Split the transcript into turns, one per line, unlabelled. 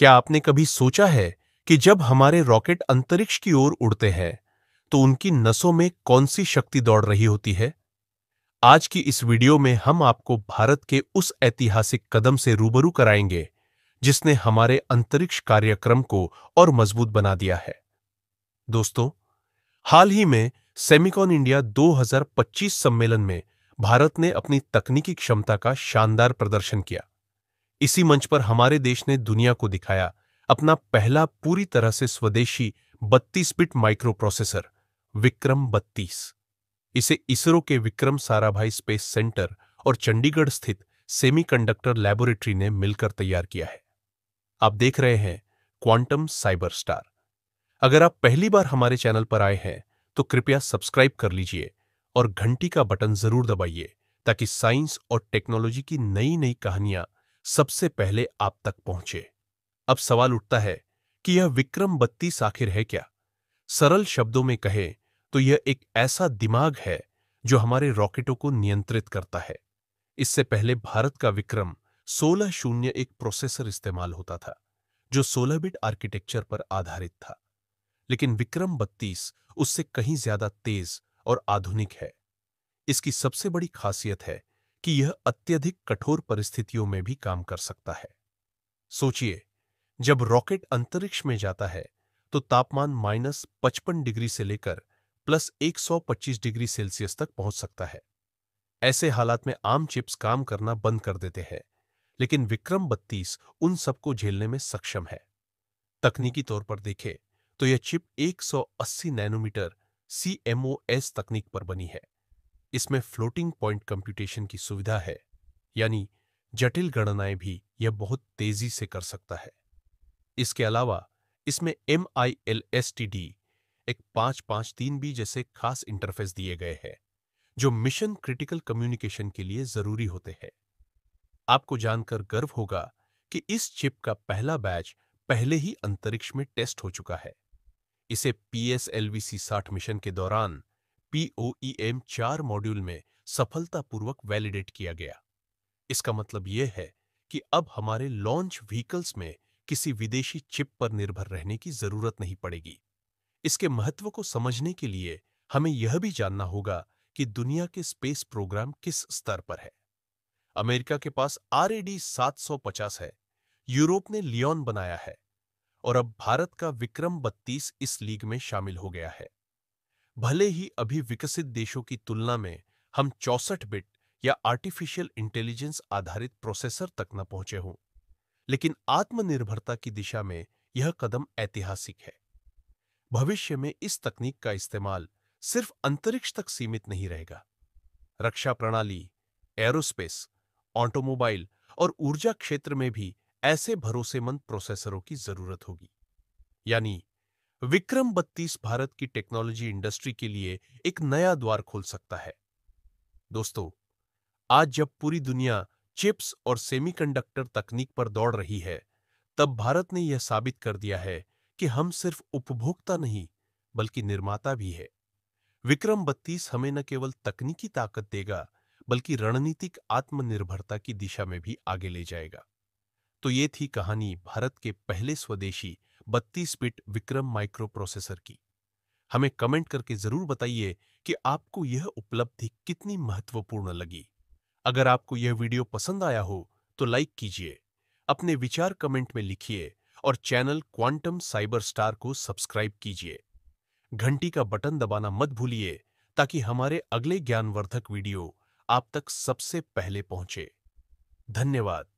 क्या आपने कभी सोचा है कि जब हमारे रॉकेट अंतरिक्ष की ओर उड़ते हैं तो उनकी नसों में कौन सी शक्ति दौड़ रही होती है आज की इस वीडियो में हम आपको भारत के उस ऐतिहासिक कदम से रूबरू कराएंगे जिसने हमारे अंतरिक्ष कार्यक्रम को और मजबूत बना दिया है दोस्तों हाल ही में सेमिकॉन इंडिया 2025 सम्मेलन में भारत ने अपनी तकनीकी क्षमता का शानदार प्रदर्शन किया इसी मंच पर हमारे देश ने दुनिया को दिखाया अपना पहला पूरी तरह से स्वदेशी 32 बिट माइक्रोप्रोसेसर विक्रम 32 इसे इसरो के विक्रम साराभाई स्पेस सेंटर और चंडीगढ़ स्थित सेमीकंडक्टर लैबोरेटरी ने मिलकर तैयार किया है आप देख रहे हैं क्वांटम साइबर स्टार अगर आप पहली बार हमारे चैनल पर आए हैं तो कृपया सब्सक्राइब कर लीजिए और घंटी का बटन जरूर दबाइए ताकि साइंस और टेक्नोलॉजी की नई नई कहानियां सबसे पहले आप तक पहुंचे अब सवाल उठता है कि यह विक्रम बत्तीस आखिर है क्या सरल शब्दों में कहें तो यह एक ऐसा दिमाग है जो हमारे रॉकेटों को नियंत्रित करता है इससे पहले भारत का विक्रम सोलह शून्य एक प्रोसेसर इस्तेमाल होता था जो सोलह बिट आर्किटेक्चर पर आधारित था लेकिन विक्रम बत्तीस उससे कहीं ज्यादा तेज और आधुनिक है इसकी सबसे बड़ी खासियत है कि यह अत्यधिक कठोर परिस्थितियों में भी काम कर सकता है सोचिए जब रॉकेट अंतरिक्ष में जाता है तो तापमान माइनस पचपन डिग्री से लेकर प्लस 125 डिग्री सेल्सियस तक पहुंच सकता है ऐसे हालात में आम चिप्स काम करना बंद कर देते हैं लेकिन विक्रम 32 उन सबको झेलने में सक्षम है तकनीकी तौर पर देखें तो यह चिप 180 नैनोमीटर सी तकनीक पर बनी है इसमें फ्लोटिंग पॉइंट कंप्यूटेशन की सुविधा है यानी जटिल गणनाएं भी यह बहुत तेजी से कर सकता है इसके अलावा इसमें M I L S T D एक पांच पांच तीन बी जैसे खास इंटरफेस दिए गए हैं जो मिशन क्रिटिकल कम्युनिकेशन के लिए जरूरी होते हैं आपको जानकर गर्व होगा कि इस चिप का पहला बैच पहले ही अंतरिक्ष में टेस्ट हो चुका है इसे पीएसएलवीसी एस साठ मिशन के दौरान पीओईएम चार मॉड्यूल में सफलतापूर्वक वैलिडेट किया गया इसका मतलब यह है कि अब हमारे लॉन्च व्हीकल्स में किसी विदेशी चिप पर निर्भर रहने की जरूरत नहीं पड़ेगी इसके महत्व को समझने के लिए हमें यह भी जानना होगा कि दुनिया के स्पेस प्रोग्राम किस स्तर पर है अमेरिका के पास आरएडी 750 है यूरोप ने लियोन बनाया है और अब भारत का विक्रम बत्तीस इस लीग में शामिल हो गया है भले ही अभी विकसित देशों की तुलना में हम 64 बिट या आर्टिफिशियल इंटेलिजेंस आधारित प्रोसेसर तक न पहुंचे हों लेकिन आत्मनिर्भरता की दिशा में यह कदम ऐतिहासिक है भविष्य में इस तकनीक का इस्तेमाल सिर्फ अंतरिक्ष तक सीमित नहीं रहेगा रक्षा प्रणाली एरोस्पेस ऑटोमोबाइल और ऊर्जा क्षेत्र में भी ऐसे भरोसेमंद प्रोसेसरों की जरूरत होगी यानी विक्रम बत्तीस भारत की टेक्नोलॉजी इंडस्ट्री के लिए एक नया द्वार खोल सकता है दोस्तों आज जब पूरी दुनिया चिप्स और सेमीकंडक्टर तकनीक पर दौड़ रही है तब भारत ने यह साबित कर दिया है कि हम सिर्फ उपभोक्ता नहीं बल्कि निर्माता भी है विक्रम बत्तीस हमें न केवल तकनीकी ताकत देगा बल्कि रणनीतिक आत्मनिर्भरता की दिशा में भी आगे ले जाएगा तो ये थी कहानी भारत के पहले स्वदेशी बत्तीस बिट विक्रम माइक्रो प्रोसेसर की हमें कमेंट करके जरूर बताइए कि आपको यह उपलब्धि कितनी महत्वपूर्ण लगी अगर आपको यह वीडियो पसंद आया हो तो लाइक कीजिए अपने विचार कमेंट में लिखिए और चैनल क्वांटम साइबर स्टार को सब्सक्राइब कीजिए घंटी का बटन दबाना मत भूलिए ताकि हमारे अगले ज्ञानवर्धक वीडियो आप तक सबसे पहले पहुंचे धन्यवाद